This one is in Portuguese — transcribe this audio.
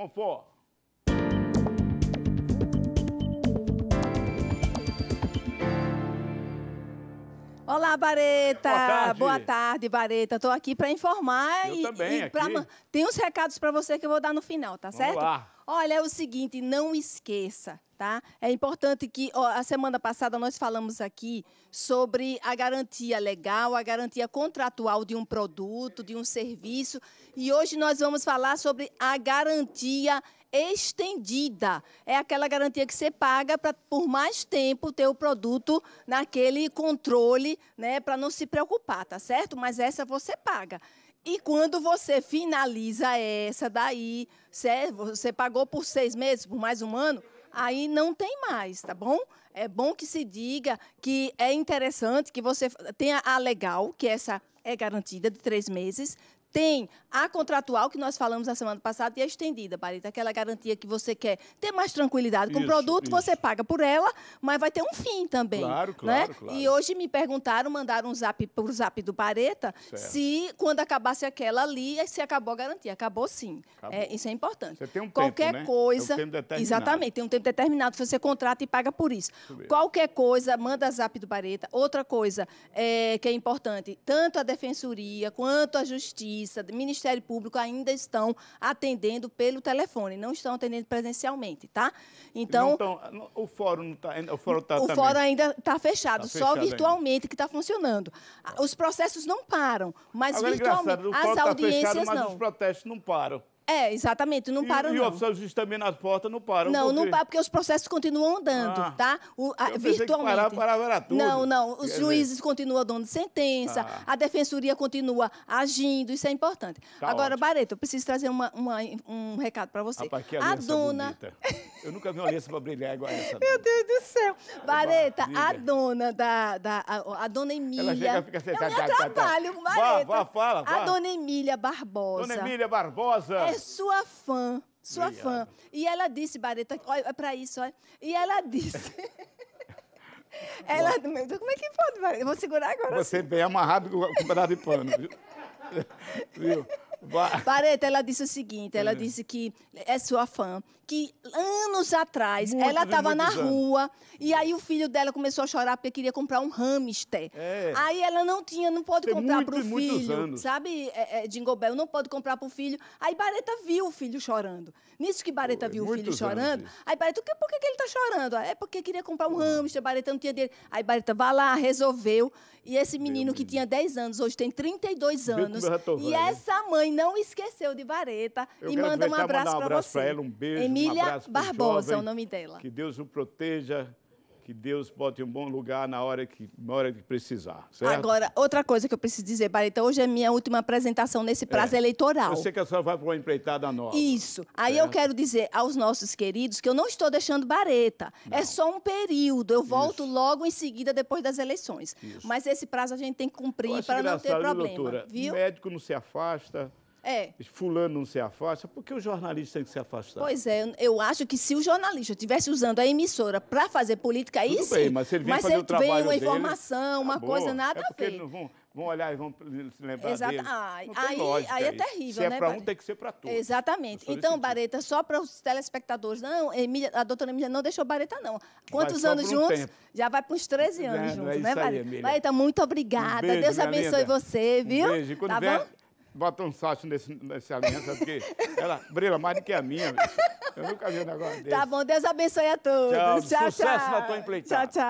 Conforme. Olá, Bareta. Boa tarde, Boa Bareta. Estou aqui para informar Eu e, também, e tem uns recados para você que eu vou dar no final, tá Vamos certo? Lá. Olha, é o seguinte, não esqueça, tá? É importante que ó, a semana passada nós falamos aqui sobre a garantia legal, a garantia contratual de um produto, de um serviço, e hoje nós vamos falar sobre a garantia estendida. É aquela garantia que você paga para por mais tempo ter o produto naquele controle, né, para não se preocupar, tá certo? Mas essa você paga. E quando você finaliza essa daí, você pagou por seis meses, por mais um ano, aí não tem mais, tá bom? É bom que se diga que é interessante que você tenha a legal, que essa é garantida de três meses, tem a contratual, que nós falamos na semana passada, e a estendida, Barita, aquela garantia que você quer ter mais tranquilidade com o produto, isso. você paga por ela, mas vai ter um fim também. Claro, né? claro, né? claro. E hoje me perguntaram, mandaram um zap para o zap do Pareta se quando acabasse aquela ali, é se acabou a garantia. Acabou sim. Acabou. É, isso é importante. Você tem um Qualquer tempo, né? coisa. É um tempo determinado. Exatamente, tem um tempo determinado você contrata e paga por isso. isso Qualquer coisa, manda zap do Pareta Outra coisa é, que é importante, tanto a defensoria quanto a justiça Justiça, Ministério Público ainda estão atendendo pelo telefone, não estão atendendo presencialmente, tá? Então. Tão, ah, o fórum não está ainda. O fórum, tá o fórum ainda está fechado, tá fechado, só virtualmente ainda. que está funcionando. Ah, os processos não param, mas Agora, é virtualmente. as tá audiências fechado, mas não. Os protestos não param. É, exatamente, não para e, não. E os de também nas portas não param. Não, não para, porque os processos continuam andando, ah, tá? O, a, virtualmente. Parar, parar, parar tudo. Não, não, os Quer juízes continuam dando sentença, ah. a defensoria continua agindo, isso é importante. Tá Agora, ótimo. Bareto, eu preciso trazer uma, uma, um recado para você. Rapaz, que a dona... Bonita. Eu nunca vi uma aliança para brilhar igual essa. Meu Deus do céu. Bareta, a dona da, da... a, a dona Emília... Ela chega, fica Eu me atrapalho com Bareta. Vá, vá, fala, vá. A dona Emília Barbosa. Dona Emília Barbosa. É sua fã. Sua Obrigado. fã. E ela disse, Bareta, olha é para isso, olha. E ela disse. ela, como é que pode, Bareta? Eu vou segurar agora. Você assim. bem amarrado com o pedaço de pano. Viu? Bareta, ela disse o seguinte: ela é. disse que é sua fã, que anos atrás Muito ela estava né, na anos. rua e aí o filho dela começou a chorar porque queria comprar um hamster. É. Aí ela não tinha, não pode Tem comprar para o filho, anos. sabe, é, é, Jingle Bell, não pode comprar para o filho. Aí Bareta viu o filho chorando. Nisso que Bareta é viu o filho chorando, anos. aí Bareta, por que, que ele está chorando? É porque queria comprar um hamster, Bareta não tinha dinheiro. Aí Bareta, vai lá, resolveu. E esse menino Meu que tinha 10 anos, hoje tem 32 anos. Tá e essa mãe não esqueceu de Bareta eu e manda um abraço para um você. Ela, um beijo, Emília um abraço Barbosa jovem, é o nome dela. Que Deus o proteja. Que Deus bote em um bom lugar na hora que, na hora que precisar. Certo? Agora, outra coisa que eu preciso dizer, Bareta, hoje é minha última apresentação nesse é. prazo é, eleitoral. Eu sei que a senhora vai para uma empreitada nova. Isso. Aí eu quero dizer aos nossos queridos que eu não estou deixando Bareta. É só um período. Eu volto Isso. logo em seguida, depois das eleições. Isso. Mas esse prazo a gente tem que cumprir para não ter problema. Doutora, viu? Médico não se afasta é. Fulano não se afasta, por que o jornalista tem que se afastar? Pois é, eu acho que se o jornalista estivesse usando a emissora para fazer política, Tudo isso. Bem, mas se ele vem mas fazer ele o trabalho vem uma dele, informação, uma coisa, nada é a ver. Vão, vão olhar e vão se lembrar Exato. dele. aí, aí é terrível, se é né? Se é para um, tem que ser para todos. Exatamente. Então, Bareta, só para os telespectadores. Não, Emília, a doutora Emília não deixou Bareta, não. Quantos anos um juntos? Tempo. Já vai para uns 13 né, anos é, juntos, é né, Bareta? Bareta, muito obrigada. Um beijo, Deus abençoe você, viu? Um beijo. Quando tá bom? bota um sacho nesse, nesse alimento, sabe? Porque ela brilha mais do que a minha. Eu nunca vi um negócio tá desse. Tá bom, Deus abençoe a todos. Tchau, tchau. Sucesso tchau. na tua Tchau, tchau.